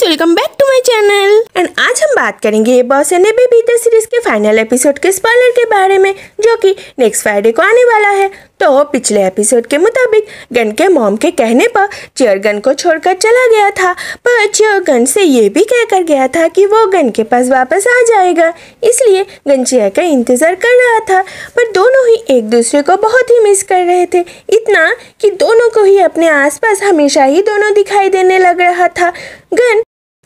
to welcome back to my channel and आज हम बात करेंगे boss and baby the series के फाइनल एपिसोड के स्पॉइलर के बारे में जो कि नेक्स्ट फ्राइडे को आने वाला है तो पिछले एपिसोड के मुताबिक गन के मॉम के कहने पर चेयर गन को छोड़कर चला गया था पर चेयर गन से ये भी कह कर गया था कि वो गन के पास वापस आ जाएगा इसलिए गन चेयर का इंतज़ार कर रहा था पर दोनों ही एक दूसरे को बहुत ही मिस कर रहे थे इतना कि दोनों को ही अपने आसपास हमेशा ही दोनों दिखाई देने लग रहा था गन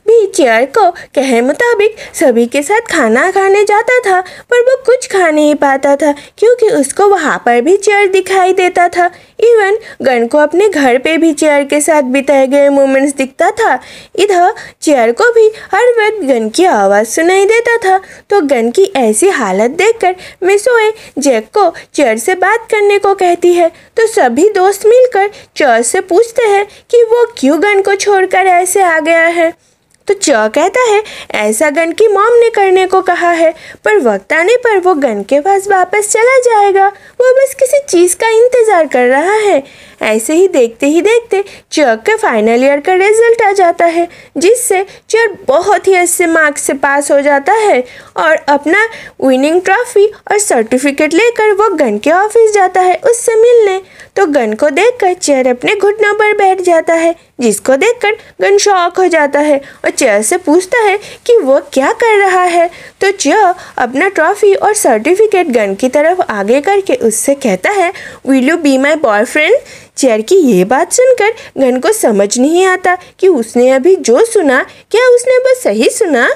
चेयर को कहे मुताबिक सभी के साथ खाना खाने जाता था पर वो कुछ खा नहीं पाता था क्योंकि उसको वहाँ पर भी चेयर दिखाई देता था इवन गन को अपने घर पे भी चेयर के साथ बिताए गए मोमेंट्स दिखता था इधर चेयर को भी हर वक्त गन की आवाज़ सुनाई देता था तो गन की ऐसी हालत देखकर मिसोए जैक को चेयर से बात करने को कहती है तो सभी दोस्त मिलकर चेयर से पूछते हैं कि वो क्यों गन को छोड़कर ऐसे आ गया है तो च कहता है ऐसा गन की मॉम ने करने को कहा है पर वक्त आने पर वो गन के पास वापस चला जाएगा वो बस किसी चीज़ का इंतज़ार कर रहा है ऐसे ही देखते ही देखते चक के फाइनल ईयर का रिजल्ट आ जाता है जिससे चर बहुत ही अच्छे मार्क्स से पास हो जाता है और अपना विनिंग ट्रॉफी और सर्टिफिकेट लेकर वो गन के ऑफिस जाता है उससे मिलने तो गन को देखकर चेयर अपने घुटनों पर बैठ जाता है जिसको देखकर गन शौक हो जाता है और चेयर से पूछता है कि वो क्या कर रहा है तो चेयर अपना ट्रॉफी और सर्टिफिकेट गन की तरफ आगे करके उससे कहता है will you be my boyfriend चेयर की ये बात सुनकर गन को समझ नहीं आता कि उसने अभी जो सुना क्या उसने बस सही सुना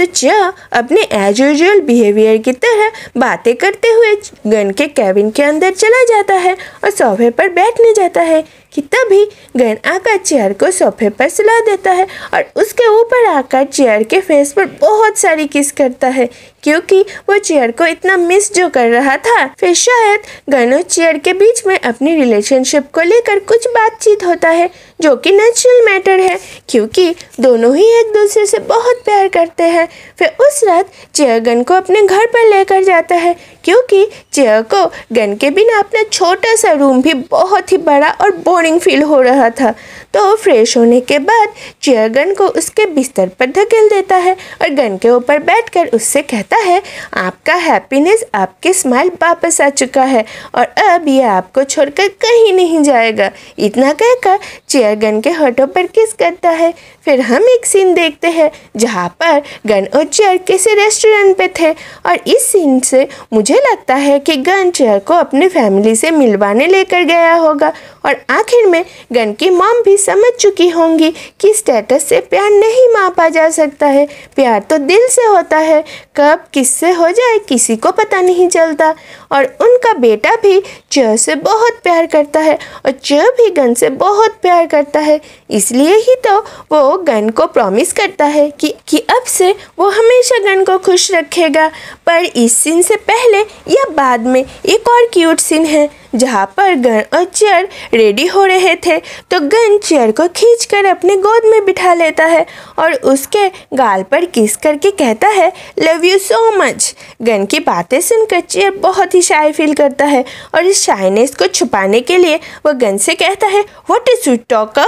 तो ज अपने एज यूजल बिहेवियर की तरह बातें करते हुए गन के कैबिन के अंदर चला जाता है और सोफे पर बैठने जाता है कि तभी गैन आकर चेयर को सोफे पर सुला देता है और उसके ऊपर आकर चेयर के फेस पर बहुत सारी किस करता है क्योंकि वो चेयर को इतना मिस जो कर रहा था फिर शायद गैन और चेयर के बीच में अपनी रिलेशनशिप को लेकर कुछ बातचीत होता है जो कि नेचुरल मैटर है क्योंकि दोनों ही एक दूसरे से बहुत प्यार करते हैं फिर उस रात चेयर गन को अपने घर पर लेकर जाता है क्योंकि चेयर को गन के बिना अपना छोटा सा रूम भी बहुत ही बड़ा और बोन बोरिंग फील हो रहा था तो फ्रेश होने के बाद चेयर गन को उसके बिस्तर पर धकेल देता है और गन के ऊपर बैठकर उससे कहता है आपका हैप्पीनेस आपके स्माइल वापस आ चुका है और अब यह आपको छोड़कर कहीं नहीं जाएगा इतना कहकर चेयर गन के हटों पर किस करता है फिर हम एक सीन देखते हैं जहाँ पर गन और चेयर किसी रेस्टोरेंट पे थे और इस सीन से मुझे लगता है कि गन चेयर को अपने फैमिली से मिलवाने लेकर गया होगा और आखिर आखिर में गन की मॉम भी समझ चुकी होंगी कि स्टेटस से प्यार नहीं मापा जा सकता है प्यार तो दिल से होता है कब किससे हो जाए किसी को पता नहीं चलता और उनका बेटा भी च से बहुत प्यार करता है और च भी गन से बहुत प्यार करता है इसलिए ही तो वो गन को प्रॉमिस करता है कि कि अब से वो हमेशा गन को खुश रखेगा पर इस सीन से पहले या बाद में एक और क्यूट सीन है जहाँ पर गन और चेयर रेडी हो रहे थे तो गन चेयर को खींचकर अपने गोद में बिठा लेता है और उसके गाल पर किस करके कहता है लव यू सो मच गन की बातें सुनकर चेयर बहुत ही शाय फील करता है और इस शाइनेस को छुपाने के लिए वह गन से कहता है वट इज़ यू टॉक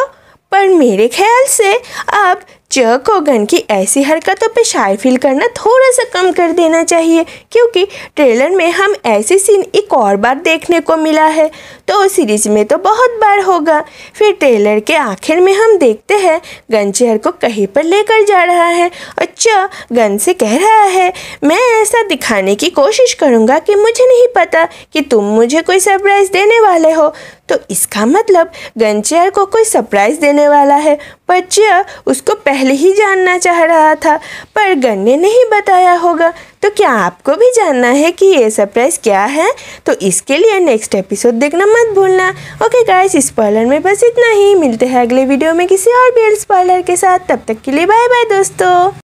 पर मेरे ख्याल से आप च को गण की ऐसी हरकतों पर शायर फील करना थोड़ा सा कम कर देना चाहिए क्योंकि ट्रेलर में हम ऐसे सीन एक और बार देखने को मिला है तो सीरीज में तो बहुत बार होगा फिर ट्रेलर के आखिर में हम देखते हैं गन चेहर को कहीं पर लेकर जा रहा है और च गन से कह रहा है मैं ऐसा दिखाने की कोशिश करूँगा कि मुझे नहीं पता कि तुम मुझे कोई सरप्राइज़ देने वाले हो तो इसका मतलब गनचेयर को कोई सरप्राइज़ देने वाला है बच्चिया उसको पहले ही जानना चाह रहा था पर गन ने नहीं बताया होगा तो क्या आपको भी जानना है कि ये सरप्राइज क्या है तो इसके लिए नेक्स्ट एपिसोड देखना मत भूलना ओके गाइस इस पार्लर में बस इतना ही मिलते हैं अगले वीडियो में किसी और भी पार्लर के साथ तब तक के लिए बाय बाय दोस्तों